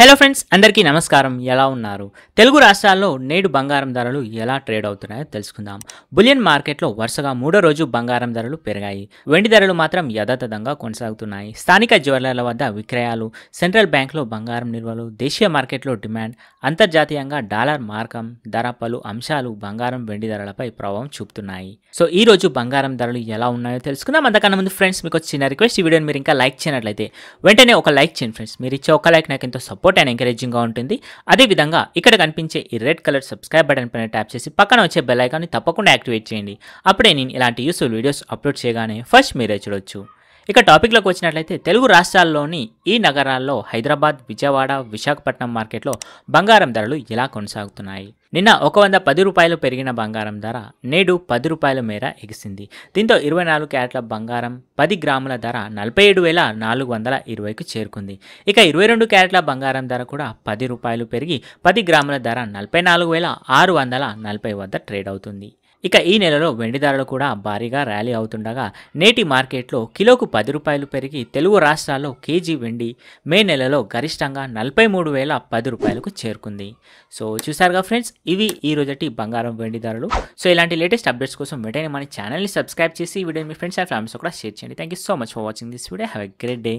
hello friends అందరికీ నమస్కారం ఎలా ఉన్నారు తెలుగు రాష్ట్రాల్లో నేడు బంగారం ధరలు ఎలా ట్రేడ్ అవుతున్నాయో తెలుసుకుందాం బులియన్ మార్కెట్లో వరుసగా మూడో రోజు బంగారం ధరలు పెరిగాయి వెండి ధరలు మాత్రం యథాతథంగా కొనసాగుతున్నాయి స్థానిక జ్యువెలర్ల వద్ద విక్రయాలు సెంట్రల్ బ్యాంక్లో బంగారం నిల్వలు దేశీయ మార్కెట్లో డిమాండ్ అంతర్జాతీయంగా డాలర్ మార్కం ధర పలు అంశాలు బంగారం వెండి ధరలపై ప్రభావం చూపుతున్నాయి సో ఈ రోజు బంగారం ధరలు ఎలా ఉన్నాయో తెలుసుకుందాం అంతకన్నా ముందు ఫ్రెండ్స్ మీకు చిన్న రిక్వెస్ట్ ఈ వీడియోని మీరు ఇంకా లైక్ చేయనట్లయితే వెంటనే ఒక లైక్ చేయండి ఫ్రెండ్స్ మీరు ఇచ్చే ఒక లైక్ నాకు ఎంతో సపోర్ట్ సపోర్ట్ అండ్ ఎంకరేజింగ్గా ఉంటుంది అదేవిధంగా ఇక్కడ కనిపించే ఈ రెడ్ కలర్ సబ్స్క్రైబ్ బటన్ పైన ట్యాప్ చేసి పక్కన వచ్చే బెల్ ఐకాన్ని తప్పకుండా యాక్టివేట్ చేయండి అప్పుడే నేను ఇలాంటి యూస్ఫుల్ వీడియోస్ అప్లోడ్ చేయగానే ఫస్ట్ మీరే చూడొచ్చు ఇక టాపిక్లోకి వచ్చినట్లయితే తెలుగు రాష్ట్రాల్లోని ఈ నగరాల్లో హైదరాబాద్ విజయవాడ విశాఖపట్నం మార్కెట్లో బంగారం ధరలు ఎలా కొనసాగుతున్నాయి నిన్న ఒక వంద పది రూపాయలు పెరిగిన బంగారం ధర నేడు పది రూపాయల మేర ఎగిసింది దీంతో ఇరవై నాలుగు క్యారెట్ల బంగారం పది గ్రాముల ధర నలభై ఏడు వేల నాలుగు వందల ఇరవైకి చేరుకుంది ఇక ఇరవై రెండు క్యారెట్ల బంగారం ధర కూడా పది రూపాయలు పెరిగి పది గ్రాముల ధర నలభై నాలుగు వేల ఆరు వందల నలభై వద్ద ట్రేడ్ అవుతుంది ఇక ఈ నెలలో వెండి ధరలు కూడా భారీగా ర్యాలీ అవుతుండగా నేటి మార్కెట్లో కిలోకు పది రూపాయలు పెరిగి తెలుగు రాష్ట్రాల్లో కేజీ వెండి మే నెలలో గరిష్టంగా నలభై మూడు వేల పది రూపాయలకు చేరుకుంది సో చూసారుగా ఫ్రెండ్స్ ఇవి ఈ రోజటి బంగారం వెండి ధరలు సో ఇలాంటి లేటెస్ట్ అప్డేట్స్ కోసం వెంటనే మన ఛానల్ని సబ్స్క్రైబ్ చేసి ఈ మీ ఫ్రెండ్స్ అండ్ ఫ్యామిలీస్ కూడా షేర్ చేయండి thank you so much for watching this video have a great day